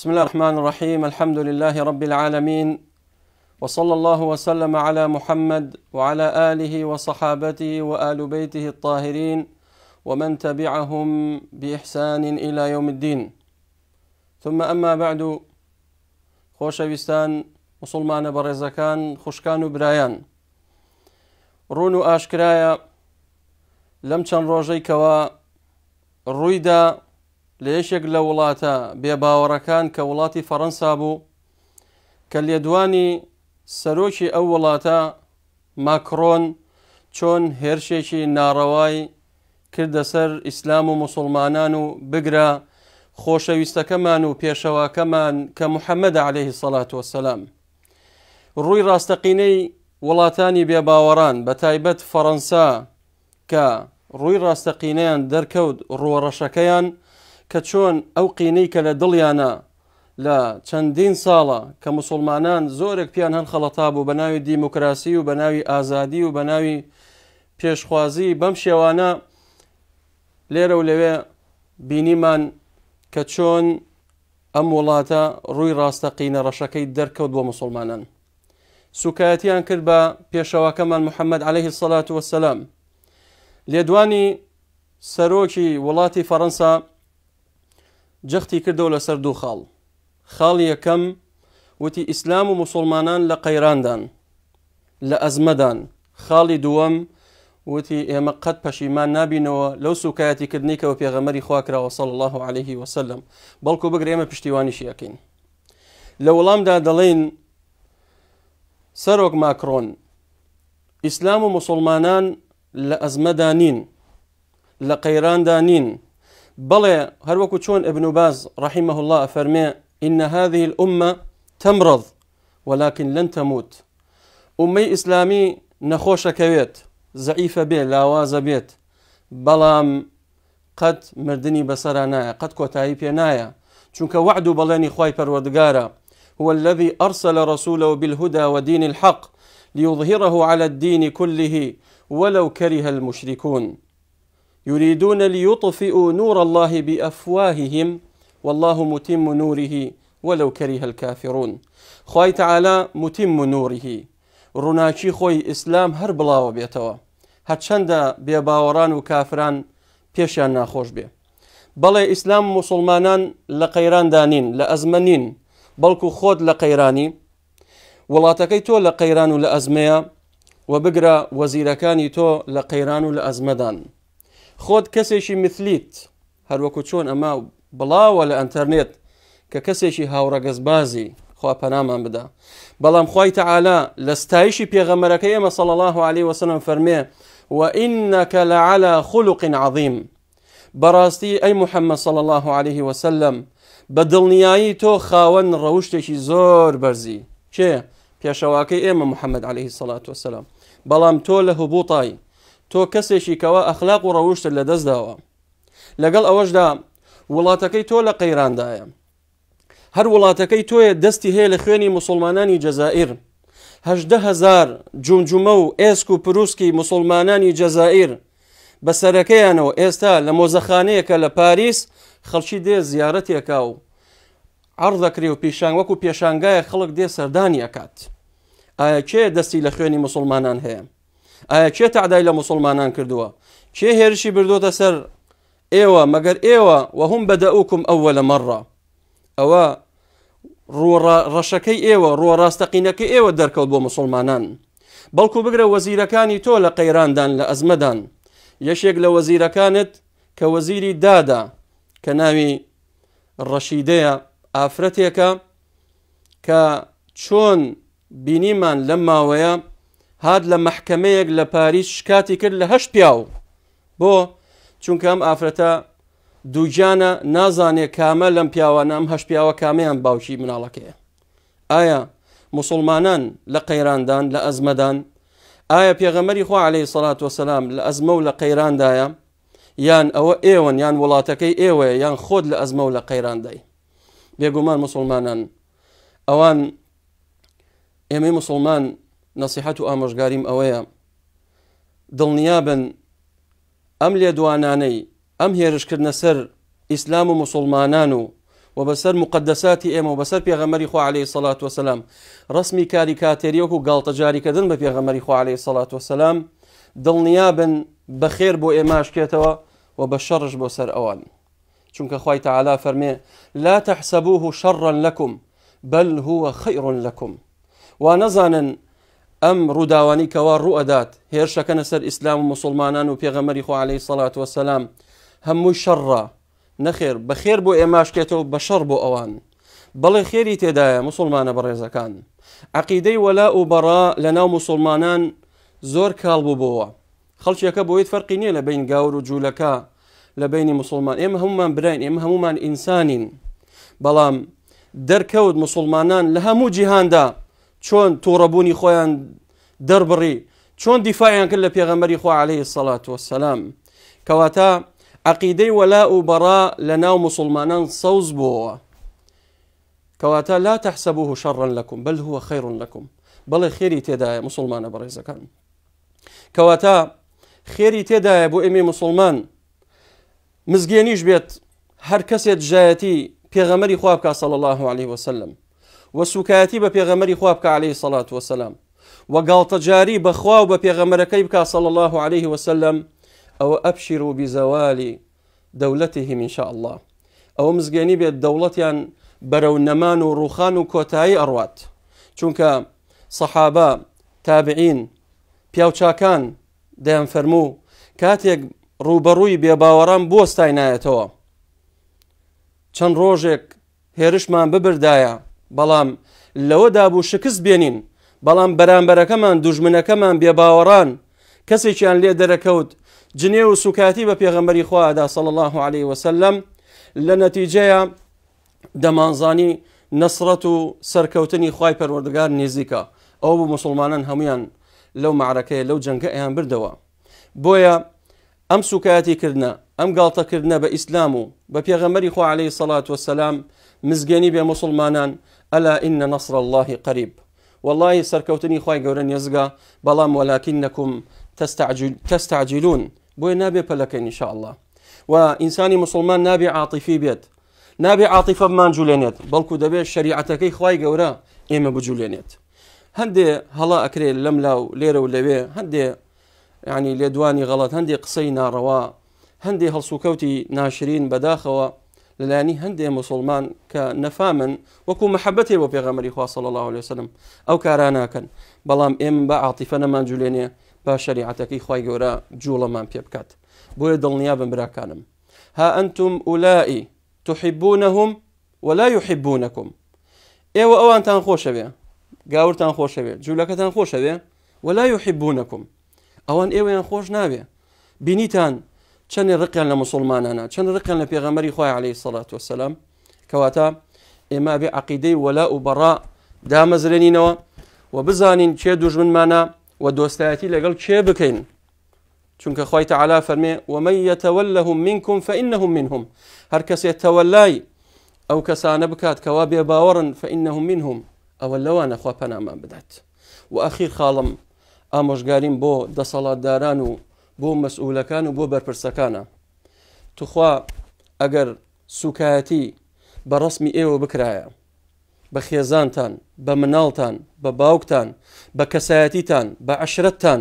بسم الله الرحمن الرحيم الحمد لله رب العالمين وصلى الله وسلم على محمد وعلى آله وصحابته وآل بيته الطاهرين ومن تبعهم بإحسان إلى يوم الدين ثم أما بعد خۆشەویستان مسلمان بەڕێزەکان خوشکان و رونو ڕون و ئاشکرایە لەم لە یەشێک لە وڵاتە بێباوەڕەکان کە وڵاتی فەڕەنسا بوو کە لێدوانی سەرۆکی ئەو وڵاتە ماکرۆن چۆن هێرشێکی ناڕەوای کردە سەر ئیسلام و مسلمانان و بگرە خۆشەویستەکەمان و پێشەواکەمان کە محەممەد عليهەیهی سەلات وسلام ڕووی ڕاستەقینەی وڵاتانی بێباوەڕان بە تایبەت فەڕەنسا کە ڕووی ڕاستەقینەیان دەرکەوت ڕۆڕەشەکەیان کە چۆن ئەو قینەی کە لە دڵیانە لە چەندین ساڵە کە مسلمانان زۆرێک پیان هەن خەڵەتا بوو بە ناوی دیموکراسی و بە ناوی ئازادی و بە ناوی پێشخوازی بەم شێوانە لێرە و لەوێ بینیمان کە چۆن ئەم وڵاتە ڕووی ڕاستەقینە ڕەشەکەی دەرکەوت بۆ مسلمانان. سوکایەتیان کرد بە پێشەوەکەمان محەممەد عليه سەلات وسلام. لێدوانی سەرۆکی وڵاتی فەەنسا جەختی کردەوە لەسەر دوو خاڵ خاڵی یەکەم وتی ئیسلام و مسلمانان لە قەیراندان لە ئەزمەدان خاڵی دووەم وتی ئێمە قەت پەشیمان نابینەوە لەو سوکایەتیکردنی کەەوە پێغەمەری خواکراوە سەڵ الله عليه وسلم بەڵکو بگرێمە پشتیوانیشی یەکەین لە وەڵامدا دەڵێن سەرۆک ماکرۆن ئیسلام و مسلمانان لە ئەزمەدانین لە قەیراندانین بلي هروكو تشون ابن باز رحمه الله فرمي إن هذه الأمة تمرض ولكن لن تموت أمي إسلامي نخوش كويت زعيفة بيت لاواز بيت بلام قد مردني بسرا نايا قد كوتاي بي نايا چونك وعد بلاني خواي پروردگارا هو الذي أرسل رسوله بالهدى ودين الحق ليظهره على الدين كله ولو كره المشركون يريدون ليطفئوا نور الله بأفواههم والله متم نوره ولو كره الكافرون خوي تعالى متم نوره روناشي خوي اسلام هەر بڵاوە بيتوا هەرچەندە بيباوران وكافران بيشان ناخوش بي بل اسلام مسلمان مسلمانان دانين لازمنين لە ئەزمە نین لقيراني خۆت تكيتو قەیرانی لأزميا تۆ وزيركاني تو و لأزمدان خود کەسێکی مثلیت هەروەکو چۆن ئەمە بڵاوە لە ئەتەرنێت کە کەسێکی هاوڕەگەزبازی خوا پەنامان بدا بەڵام خی تەعالا لە ستایشی پێغەمەرەکەی ئەمە سەڵ الله عليه وسلم فەرمێ وإنك لعلى خلق عظیم بەڕاستی ئەی محەممە صل الله عليه وسلم بە دڵنیایی تۆ خاوەن ڕەوشتێکی زۆر بەرزی چێ پێشەواکەی ئێمە محەممەد عليه سڵات وسلام بەڵام تۆ لە هەبووتایی تۆ کەسێکی کەەوە ئەخلاق و ڕەوشتە لە دەستداوە لەگەڵ ئەوەشدا وڵاتەکەی تۆ لە قەیراندایە هەر وڵاتەکەی تۆیە دەستی هەیە لە خوێنی مسلمانانی جەزائیر هزار جومجومە و ئێسک و پرووسکی مسلمانانی جەزائیر بە سەرەکەیانەوە ئێستا لە مۆزەخانەیەکە لە پاریس خەڵکی دێ زیارەتێکا و عڕدەکری و پیشان وەکو پێشانگایە خەڵک دێ سەردانی ئەکات ئایا کێ دەستی لە خوێنی مسلمانان هەیە ئایا کێ تعدای لە مسلمانان کردووە کێ هێرشی بردوتە سەر ئێوە مەگەر ئێوە وهم بەدەوکم ئەوە لە مەڕە ئەوە ڕەشەکەی ئێوە ڕۆ ڕاستەقینەکە ئێوە دەرکەوت بۆ مسلمانان بەڵکو بگرە وەزیرەکانی تۆ لە قەیراندان لە ئەزمەدان یەشێک لە وەزیرەکانت کە وەزیری دادا کە ناوی ڕەشیدەیە ئافرەتێکە کە چۆن بینیمان لەم ماوەیە هاد لە مەحکەمەیەک لە پاریس شکاتی کرد لە هەشت پیاو بۆ چونکە ئەم ئافرەتە دووجانە نازانێ کامە لەم پیاوانە ئەم هەش پیاوە کامیان باوکی مناڵەکەیە ئایا مسلمانان لە قەیراندان لە ئەزمەدان ئایا پێغەمەری خۆ عليهەی سەلات وسلام لە ئەزمە و لە قەیراندایە یان ئەوە ئێوەن یان وڵاتەکەی ئێوە یان خۆت لە ئەزمە و لە قەیراندای بێگومان مسلمانان ئەوان ئێمەی مسلمان نسیحەت و ئامۆژگاریم ئەوەیە دڵنیا بن ئەم لێدوانانەی ئەم هێرشکردنە سەر ئیسلام و مسلمانان و و بەسەر مقدساتی ئێمە و بەسەر پێغەمەری خو عليه سلات وسلام ڕسمی کاریکاتێریەک و گاڵتەجاریکردن بە پێغەمەری خو عليه سلات وسلام دڵنیا بن بەخێر بۆ ئێماشکێتەوە و بە شەڕش بۆ سەر ئەوان چونکە خی تعالا فەرمێ لا تحسبوه شەڕەن لەکم بل هو خەیڕون لەکم وا نەزانن ئەم ڕووداوانی کەوا ڕوئدات هێرشەکەنە سەر ئیسلام و مسلمانان و پێغەمەری خۆ عليهەی سەڵات وسلام هەموو شەڕە نەخێر بەخێر بۆ ئێماشکێتەوە بە شەڕ بۆ ئەوان بەڵێ خێری تێدایە مسلمانە بەڕێزەکان عقیدەی وەلا و بەڕا لە ناو مسلمانان زۆر کاڵ بووبەوە خەڵکیەکە بۆیت فەرقی نییە لە بین گاور و جوولەکە لە بینی مسلمان ئێمە هەمومان براین ئێمە هەمومان ئینسانین بەڵام دەرکەوت مسلمانان لە هەموو جیهاندا چۆن تووڕەبوونی خۆیان دەربڕی چۆن دیفاعیان کرد لە پێغەمەری خوا عليه سەلات وسلام کەواتە عقیدەی وەلا و بەڕا لە ناو مسلمانان سەوز بووەوە کەواتە لا تحسبوه شرا لكم بل هو خير لكم بەڵێ خێری تێدایە مسلمانە بەڕێزەکان کەواتە خێری تێدایە بۆ ئێمێ مسلمان مزگێنیش بێت هەر کەسێت ژایەتی پێغەمەری خوابکە سەڵ الله عليه وسلم وەسوکایەتی بە پێغەمەری خواب بکە عليه سەلات وسلام وەگڵتەجاری بەخوا و بە پێغەمەرەکەی بکە صل الله عليه وسلم ئەوە ئەبشیر و بیزەوالی دەولەتی هیمینشاء الله ئەوە مزگەنی بێت دەوڵەتیان بەرەو نەمان و ڕوخان و کۆتایی ئەڕوات چونکە سەحابە تابعین پیاوچاکان دەیان فەرموو کاتێک ڕوبەڕووی بێباوەڕان بۆستای نایەتەوە چەند ڕۆژێک هێرشمان ببردایە بەڵام لەوە دابوو شکست بێنین بەڵام بەرامبەرەکەمان دوژمنەکەمان بێباوەڕان کەسێکیان لێ دەرەکەوت جنێ و سوکاتی بە پێغەمبەری خوادا سەڵ الله عليه وسلم لە نەتیجەیە دەمانزانی نەسرەت و سەرکەوتنی خی پەروەردگار نێزیکە ئەو بوو مسلمانان هەمویان لەو معرەکەی لەو جەنگە ئەیان بردەوە بۆیە ئەم سوکایەتی کردنە ام قال تكرنا ئیسلام و بە پێغەمەری خۆ عليهەی سەلات وسلام مزگەنی بێ مسلمانان ئەلا ئینە نصر الله قریب واللهی سەرکەوتنی خی گەورە يزغا بلام ولكنكم تستعجل تستعجلون بو نابي نابێ ان شاء الله و ئینسانی مسلمان نابي عاطفي بيت نابي عاطفه بمان جولينيت بل كو دبي گەورە ئێمە بجوولێنێت ايما بجولينيت هندي هلا اكري لملاو ليرو لبي هندي يعني لێدوانی غلط هندي قصينا ناڕەوە هەندێک هەڵسوکەوتی ناشرین بەداخەوە لەلایانی هەندێک مسلمان کە نەفامن وەکو محەبەتێ بۆ پێغەمەری خواصل الله عليه وسلم ئەو کاراناکەن بەڵام ئێم بە عاتیفە نەمان جولێنێ با شریعەتەکەی خی گەورە جوڵەمان پێ بکات بۆیە دڵنیا بم براکانم ها ئەنتم ئولایی تحبونهم ولا يحبونكم ئێوە ئەوانتان خۆشەوێ گاورتان خۆشەوێ جوولەکەتان خۆشەوێ ولا يحبونكم ئەوان ئێوەیان خۆش ناوێ بینیتان چەندێ ڕقیان لە هنا چەند ڕقیان لە پێغەمەری خۆی عليه سەڵات وسلام کەواتە ئێمە بێ براء وەلا و بەڕا دامەزرێنینەوە و بزانین چێ دوژمنمانە و دۆستایەتی لەگەڵ بكين بکەین چونکە خۆی فرمي ومن يتولهم منكم فإنهم منهم هەر کەسێ أو ئەو کەسانە بکات کەوا فإنهم منهم اولوان لەوانە خوا پەنامان بدات خالم ئەخیر قارين بو دا صلاة دارانو بۆ مەسئولەکان و بۆ بەرپرسەکانە توخوا ئەگەر سوکایەتی بە ڕسمی ئێوە بکرایە بە خێزانتان بە مناڵتان بە باوکتان بە کەسایەتیتان بە عشرەتتان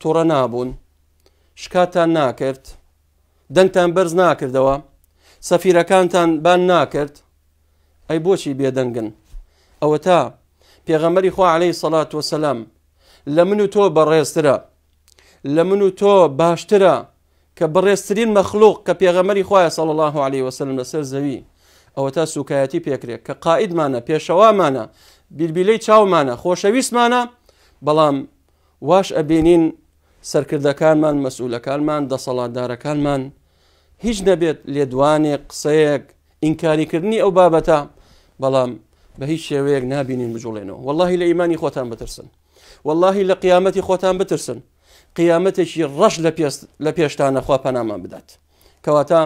تۆڕە نابوون شکاتان ناکرد دەنگتان بەرز ناکردەوە سەفیرەکانتان بان ناکرد ئەی بۆچی بێدەنگن ئەوە تا پێغەمەری خوا عليهەی سەلات وسلام لە من و تۆ بەڕێزترە لە من و تۆ باشترە کە بەڕێستترین مەخلوق کە پێغەمەری خخوایە سەڵ الله عليه وسلم لەسەر زەوی ئەوە تا سوکایەتی پێکرێت کە قائدمانە پێشەوامانە بیربیلەی چاومانە خۆشەویستمانە بەڵام واش ئەبینین سەرکردەکانمان مەسوولەکانمان دەسەڵاتدارەکانمان هیچ نەبێت لێدوانێ قسەیەک ئینکاریکردنی ئەو بابەتە بەڵام بە هیچ شێوەیەک نبینین بجوڵێنەوە واللهی لە ئیمانی خۆتان بترسن واللهی لە قیامەتی خۆتان بترسن قیامەتێکی ڕەش لبيش تانا خوا پەنامان بدات كواتا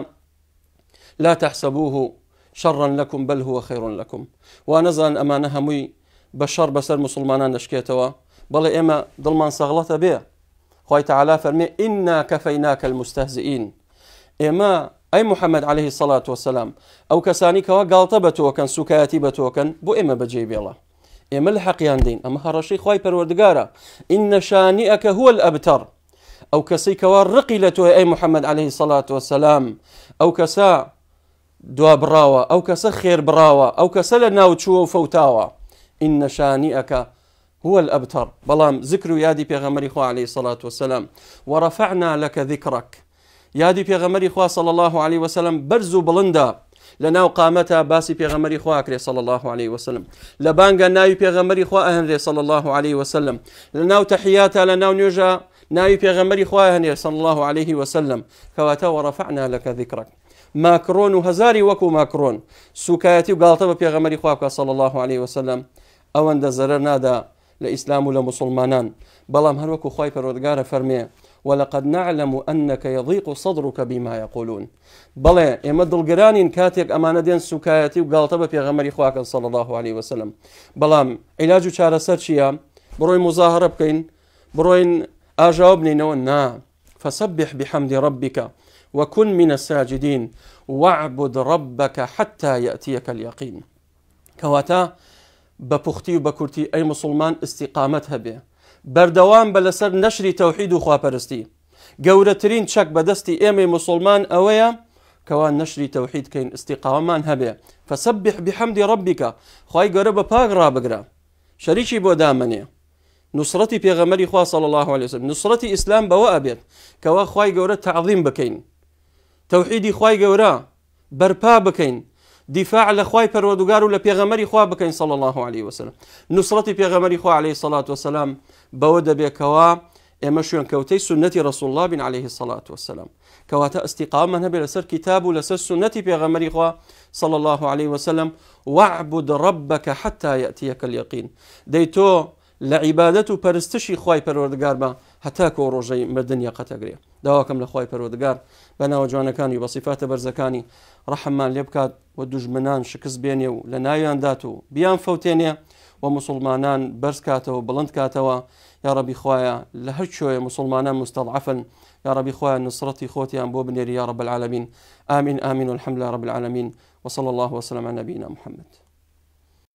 لا تحسبوه شرا لكم بل هو خير لكم ونزل امانه مي بشر بسر مسلمان نشكيتوا بل اما ضلمان صغلته بيه خوي تعالى فرمي انا كفيناك المستهزئين اما اي محمد عليه الصلاه والسلام او كسانيك كوا غلطه بتوكن سكاتي بتوكن بو اما بجيب الله ئێمە لە ياندين أما هرشي خواي خی إن شانئك هو الأبتر أو کەسی کەوا لتو لە محمد عليه الصلاة والسلام أو كسا دوا براوة أو كسا خير براوة أو كسا لە ناوچووە فوتاوة إن شانئك هو الأبتر بلام ذكر يادي بيغمري خوا عليه الصلاة والسلام ورفعنا لك ذكرك يادي بيغمري خوا صلى الله عليه وسلم برزو بلندا لناو قامتا باسي پیغمبري خوا کرے صلى الله عليه وسلم لبانگا ناوي پیغمبري خوا اهن صلى الله عليه وسلم لناو تحياتا لناو نيوجا ناوي پیغمبري خوا اهن صلى الله عليه وسلم كواتا ورفعنا لك ذكرك ماكرون وهزاري وكو ماكرون سوكايتي وقالتبه پیغمبري خوا صلى الله عليه وسلم او زەرەر نادا لە ئیسلام و لە مسلمانان بەڵام هەروەکو خی پەرۆدگارە ولقد نعلم أنك يضيق صدرك بما يقولون بلى إما دلقرانين كاتيك أمانة دين سكايتي في غمر خواك صلى الله عليه وسلم بلام علاج شارة سرشيا بروي مظاهرة بكين بروين أجاوبني نا فسبح بحمد ربك وكن من الساجدين واعبد ربك حتى يأتيك اليقين كواتا بە و بە کورتی مسلمان استقامتها به بەردەوام بە لەسەر نەشری تەوحید و خواپەرستی گەورەترین چەک بەدەستی ئێمەی مسلمان ئەوەیە کەوان نەشری تەوحید کەین استیقاوامان هەبێ فسبح بحەمدی ڕبیکە خی گەورە بە پاک ڕابگرە شەریکی بۆ دامنێ نوسرەتی پێغەمەری خوا صلی الله عليه وسلم نوسرەتی ئیسلام بەوە ئەبێت کەوا خی گەورە تعظیم بکەین تەوحیدی خی گەورە بەرپا بکەین دفاع لخواي پروردگار و پیغمبري خوا بكين صلى الله عليه وسلم نوسرەتی پیغمبري خوا عليه الصلاه والسلام بەوە دەبێتەوە ئێمە كوتي کەوتەی رسول الله بن عليه الصلاه والسلام كواتا استقامه هەبێ لەسەر كتاب ولا لەسەر سنەتی پێغەمەری خوا صلى الله عليه وسلم واعبد ربك حتى يأتيك اليقين ديتو لعبادته پرستشي خواي پروردگار ما هەتاکۆ ڕۆژەی مردنیا قەتەگرێ داواکەم لە خی پەرۆدگار بە ناوە جوانەکانی و بە سیفاتە بەرزەکانی ڕەحەممان لێ بکات و دوژمنان شکست بێنێ و لە ناویاندات و بیان فەوتێنێ و مسلمانان بەرز يا ربي خوايا یاربی خوایە لە هەر يا مسلمانان مستەضعفن یاربی خوایە نسرەتی خۆتیان بۆ بنێری یارب العالمین ئامین ئامین و الحمد رب العالمين وصلى الله وسلم على نبينا محمد